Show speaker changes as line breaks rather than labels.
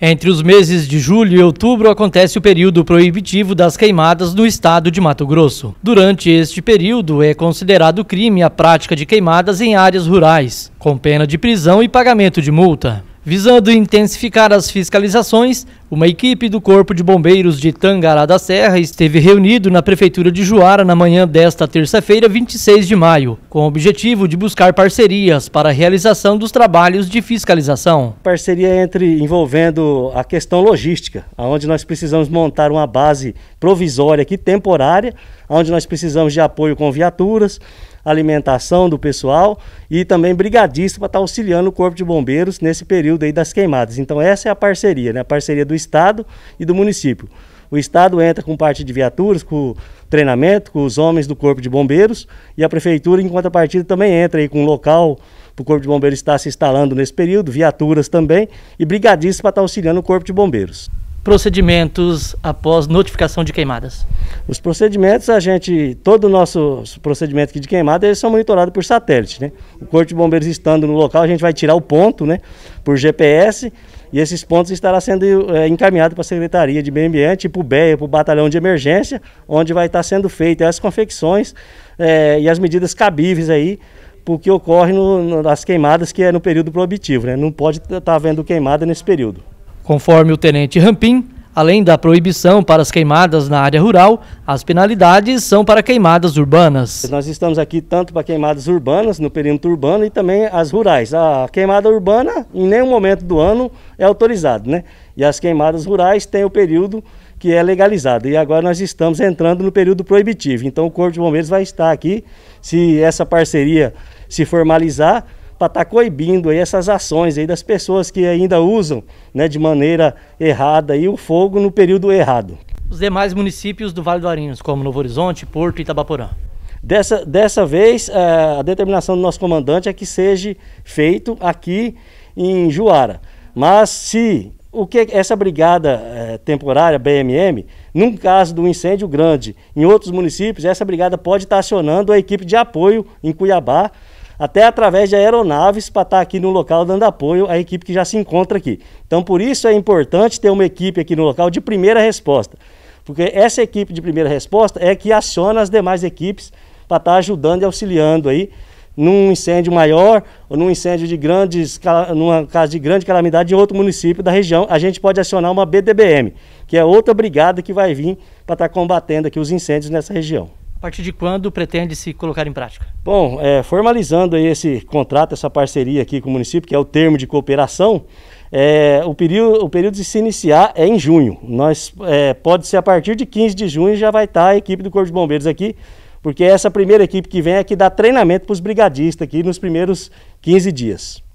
Entre os meses de julho e outubro acontece o período proibitivo das queimadas no estado de Mato Grosso. Durante este período é considerado crime a prática de queimadas em áreas rurais, com pena de prisão e pagamento de multa. Visando intensificar as fiscalizações, uma equipe do Corpo de Bombeiros de Tangará da Serra esteve reunido na Prefeitura de Juara na manhã desta terça-feira, 26 de maio, com o objetivo de buscar parcerias para a realização dos trabalhos de fiscalização.
Parceria entre envolvendo a questão logística, onde nós precisamos montar uma base provisória aqui, temporária, onde nós precisamos de apoio com viaturas, alimentação do pessoal e também brigadista para estar auxiliando o Corpo de Bombeiros nesse período aí das queimadas. Então essa é a parceria, né? A parceria do Estado e do município. O Estado entra com parte de viaturas, com treinamento, com os homens do Corpo de Bombeiros e a Prefeitura, em contrapartida, também entra aí com um local para o Corpo de Bombeiros estar se instalando nesse período, viaturas também e brigadistas para estar tá auxiliando o Corpo de Bombeiros
procedimentos após notificação de queimadas? Os
procedimentos, a gente, todo o nosso procedimento aqui de queimada, eles são monitorados por satélite, né? O Corpo de Bombeiros estando no local, a gente vai tirar o ponto, né, por GPS e esses pontos estarão sendo é, eh, encaminhados para a Secretaria de Meio Ambiente, para o BEA, para o Batalhão de Emergência, onde vai estar sendo feitas as confecções é, e as medidas cabíveis aí o que ocorre no, nas queimadas, que é no período proibitivo, né? Não pode estar tá havendo queimada nesse período.
Conforme o tenente Rampim, Além da proibição para as queimadas na área rural, as penalidades são para queimadas urbanas.
Nós estamos aqui tanto para queimadas urbanas, no perímetro urbano, e também as rurais. A queimada urbana, em nenhum momento do ano, é autorizada, né? E as queimadas rurais têm o período que é legalizado. E agora nós estamos entrando no período proibitivo. Então o Corpo de Bombeiros vai estar aqui, se essa parceria se formalizar, para estar tá coibindo aí essas ações aí das pessoas que ainda usam né, de maneira errada aí o fogo no período errado.
Os demais municípios do Vale do Arinos, como Novo Horizonte, Porto e Itabaporã.
Dessa, dessa vez, eh, a determinação do nosso comandante é que seja feito aqui em Juara. Mas se o que essa brigada eh, temporária BMM, num caso do incêndio grande em outros municípios, essa brigada pode estar tá acionando a equipe de apoio em Cuiabá até através de aeronaves, para estar tá aqui no local dando apoio à equipe que já se encontra aqui. Então, por isso é importante ter uma equipe aqui no local de primeira resposta, porque essa equipe de primeira resposta é que aciona as demais equipes para estar tá ajudando e auxiliando aí num incêndio maior ou num incêndio de grande numa caso de grande calamidade em outro município da região, a gente pode acionar uma BDBM, que é outra brigada que vai vir para estar tá combatendo aqui os incêndios nessa região
a partir de quando pretende se colocar em prática?
Bom, é, formalizando aí esse contrato, essa parceria aqui com o município, que é o termo de cooperação, é, o, período, o período de se iniciar é em junho. Nós, é, pode ser a partir de 15 de junho já vai estar tá a equipe do Corpo de Bombeiros aqui, porque essa primeira equipe que vem é que dá treinamento para os brigadistas aqui nos primeiros 15 dias.